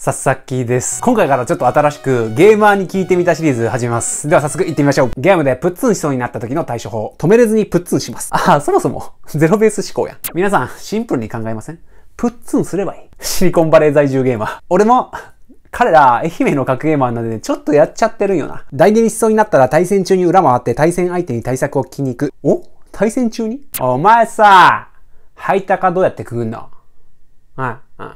さっさきです。今回からちょっと新しくゲーマーに聞いてみたシリーズ始めます。では早速行ってみましょう。ゲームでプッツンしそうになった時の対処法。止めれずにプッツンします。ああ、そもそもゼロベース思考や。皆さん、シンプルに考えませんプッツンすればいい。シリコンバレー在住ゲーマー。俺も、彼ら、愛媛の格ゲーマーなんで、ね、ちょっとやっちゃってるんよな。大事にしそうになったら対戦中に裏回って対戦相手に対策を聞きに行く。お対戦中にお前さ、ハイタカどうやってくぐんのうん、うん。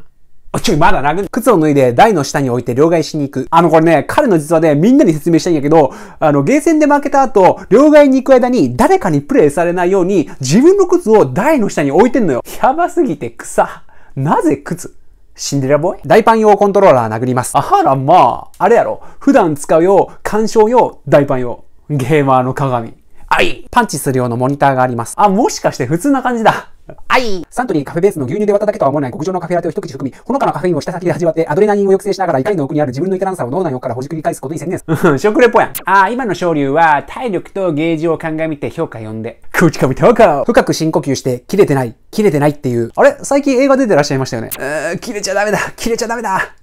ちょいまだ殴る。靴を脱いで台の下に置いて両替しに行く。あのこれね、彼の実はね、みんなに説明したいんやけど、あの、ゲーセンで負けた後、両替に行く間に誰かにプレイされないように自分の靴を台の下に置いてんのよ。やばすぎて草。なぜ靴シンデレラボーイ大パン用コントローラー殴ります。あはらまあ、あれやろ。普段使う用、鑑賞用、台パン用。ゲーマーの鏡。あいパンチする用のモニターがあります。あ、もしかして普通な感じだ。はい。サントリーカフェベースの牛乳で割っただけとは思えない極上のカフェラテを一口含み、ほのかなカフェインを舌先で味わって、アドレナリンを抑制しながら怒りの奥にある自分の痛かなさを脳内からほじくり返すことに専念す食レポやん。ああ、今の昇竜は体力とゲージを鑑みて評価読んで。口かみたか。深く深呼吸して、切れてない、切れてないっていう。あれ最近映画出てらっしゃいましたよね。うー、切れちゃダメだ、切れちゃダメだ。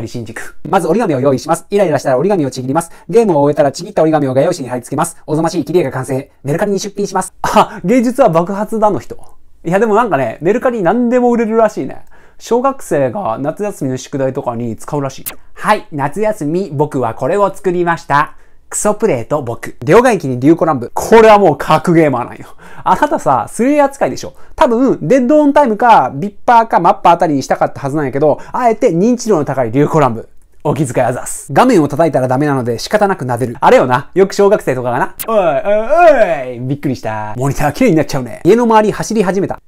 り新宿。まず折り紙を用意します。イライラしたら折り紙をちぎります。ゲームを終えたらちぎった折り紙を画用紙に貼り付けます。おぞましい切り絵が完成。メルカリに出品します。あ、芸術は爆発だの人。いやでもなんかね、メルカリ何でも売れるらしいね。小学生が夏休みの宿題とかに使うらしい。はい、夏休み、僕はこれを作りました。クソプレイと僕。両替機にリューコンブ。これはもう格ゲーマーなんよ。あなたさ、スレイ扱いでしょ。多分、デッドオンタイムか、ビッパーか、マッパーあたりにしたかったはずなんやけど、あえて認知度の高いリューコンブ。お気遣いあざす。画面を叩いたらダメなので仕方なく撫でる。あれよな。よく小学生とかがな。おい、おい、おい、びっくりした。モニター綺麗になっちゃうね。家の周り走り始めた。ん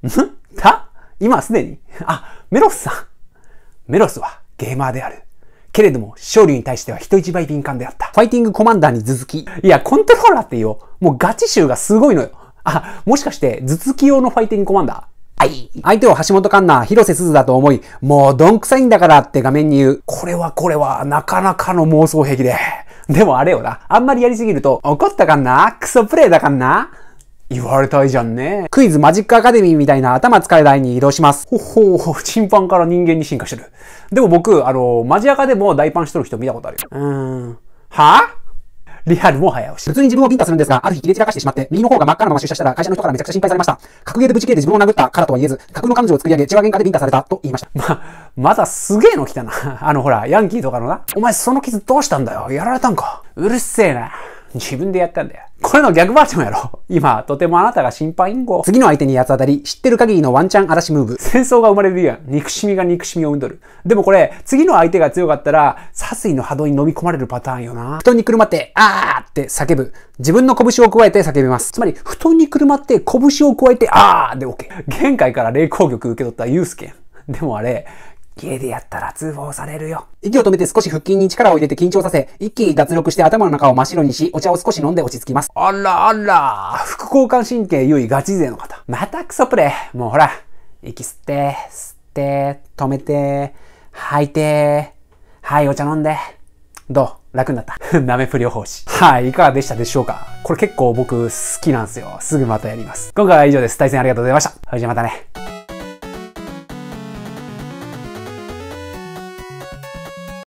た今すでにあ、メロスさん。メロスはゲーマーである。けれども、勝利に対しては人一倍敏感であった。ファイティングコマンダーに頭突き。いや、コントローラーってよ。もうガチ臭がすごいのよ。あ、もしかして、頭突き用のファイティングコマンダーはい。相手を橋本環奈、広瀬すずだと思い、もうどんくさいんだからって画面に言う。これはこれは、なかなかの妄想癖で。でもあれよな。あんまりやりすぎると、怒ったかんなクソプレイだかんな言われたいじゃんね。クイズマジックアカデミーみたいな頭使い台に移動します。ほほほ、チンパンから人間に進化してる。でも僕、あの、マジアカでも大パンしとる人見たことあるよ。うーん。はぁ、リアルも早押し。普通に自分をビンタするんですが、ある日切れ散らかしてしまって、右の方が真っ赤なまま出社したら会社の人からめちゃくちゃ心配されました。格ゲーでぶち切れて自分を殴ったからとは言えず、格の彼女を作り上げ、血は喧嘩でビンタされたと言いました。ま、まだすげえの来たな。あのほら、ヤンキーとかのな。お前その傷どうしたんだよ。やられたんか。うるせえな。自分でやったんだよ。これの逆バージョンやろ。今、とてもあなたが心配員号。次の相手に八つ当たり、知ってる限りのワンチャン嵐ムーブ。戦争が生まれるやん。憎しみが憎しみを生んどる。でもこれ、次の相手が強かったら、殺意の波動に飲み込まれるパターンよな。布団にくるまって、あーって叫ぶ。自分の拳を加えて叫びます。つまり、布団にくるまって、拳を加えて、あーで OK。玄界から霊光玉受け取ったユースケン。でもあれ、家でやったら通報されるよ。息を止めて少し腹筋に力を入れて緊張させ、一気に脱力して頭の中を真っ白にし、お茶を少し飲んで落ち着きます。あらあら、副交感神経優位ガチ勢の方。またクソプレイ。もうほら、息吸って、吸って、止めて、吐いて、はい、お茶飲んで。どう楽になった。舐め不良法仕。はい、いかがでしたでしょうかこれ結構僕好きなんですよ。すぐまたやります。今回は以上です。対戦ありがとうございました。はい、じゃあまたね。